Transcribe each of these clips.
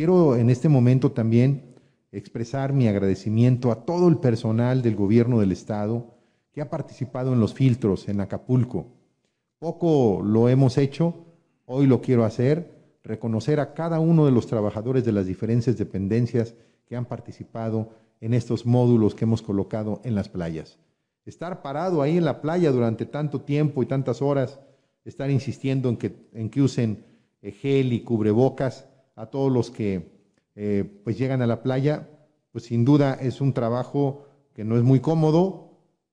Quiero en este momento también expresar mi agradecimiento a todo el personal del gobierno del estado que ha participado en los filtros en Acapulco. Poco lo hemos hecho, hoy lo quiero hacer, reconocer a cada uno de los trabajadores de las diferentes dependencias que han participado en estos módulos que hemos colocado en las playas. Estar parado ahí en la playa durante tanto tiempo y tantas horas, estar insistiendo en que, en que usen eh, gel y cubrebocas, a todos los que eh, pues llegan a la playa, pues sin duda es un trabajo que no es muy cómodo,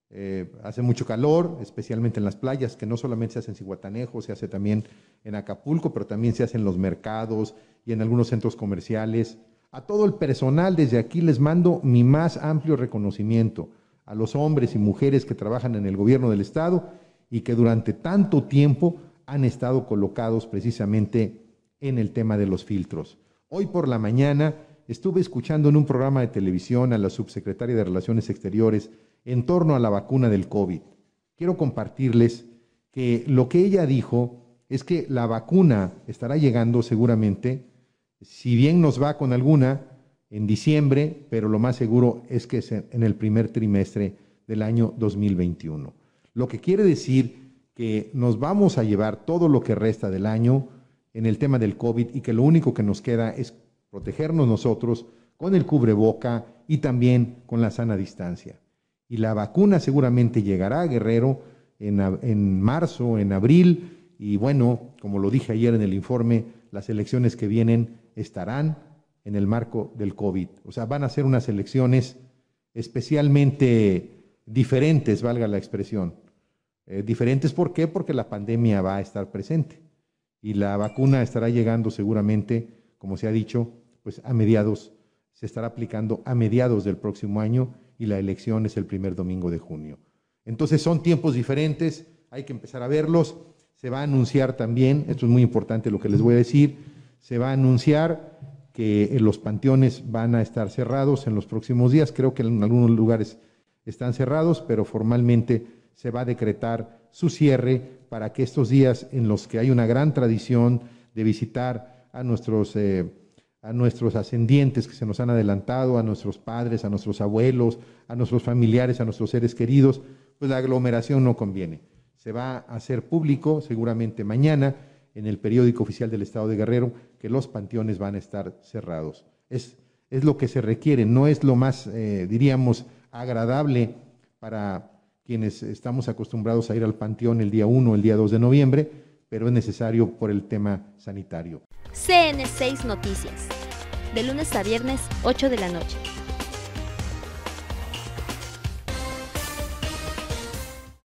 eh, hace mucho calor, especialmente en las playas, que no solamente se hace en Cihuatanejo, se hace también en Acapulco, pero también se hace en los mercados y en algunos centros comerciales. A todo el personal desde aquí les mando mi más amplio reconocimiento, a los hombres y mujeres que trabajan en el gobierno del Estado y que durante tanto tiempo han estado colocados precisamente en el tema de los filtros. Hoy por la mañana estuve escuchando en un programa de televisión a la subsecretaria de Relaciones Exteriores en torno a la vacuna del COVID. Quiero compartirles que lo que ella dijo es que la vacuna estará llegando seguramente, si bien nos va con alguna, en diciembre, pero lo más seguro es que es en el primer trimestre del año 2021. Lo que quiere decir que nos vamos a llevar todo lo que resta del año en el tema del COVID y que lo único que nos queda es protegernos nosotros con el cubreboca y también con la sana distancia. Y la vacuna seguramente llegará Guerrero en, marzo, en abril, y bueno, como lo dije ayer en el informe, las elecciones que vienen estarán en el marco del COVID. O sea, van a ser unas elecciones especialmente diferentes, valga la expresión. Eh, diferentes, ¿por qué? Porque la pandemia va a estar presente y la vacuna estará llegando seguramente, como se ha dicho, pues a mediados, se estará aplicando a mediados del próximo año y la elección es el primer domingo de junio. Entonces son tiempos diferentes, hay que empezar a verlos. Se va a anunciar también, esto es muy importante lo que les voy a decir, se va a anunciar que los panteones van a estar cerrados en los próximos días. Creo que en algunos lugares están cerrados, pero formalmente se va a decretar su cierre para que estos días en los que hay una gran tradición de visitar a nuestros, eh, a nuestros ascendientes que se nos han adelantado, a nuestros padres, a nuestros abuelos, a nuestros familiares, a nuestros seres queridos, pues la aglomeración no conviene. Se va a hacer público seguramente mañana en el periódico oficial del Estado de Guerrero que los panteones van a estar cerrados. Es, es lo que se requiere, no es lo más, eh, diríamos, agradable para quienes estamos acostumbrados a ir al panteón el día 1 el día 2 de noviembre, pero es necesario por el tema sanitario. CN6 Noticias, de lunes a viernes, 8 de la noche.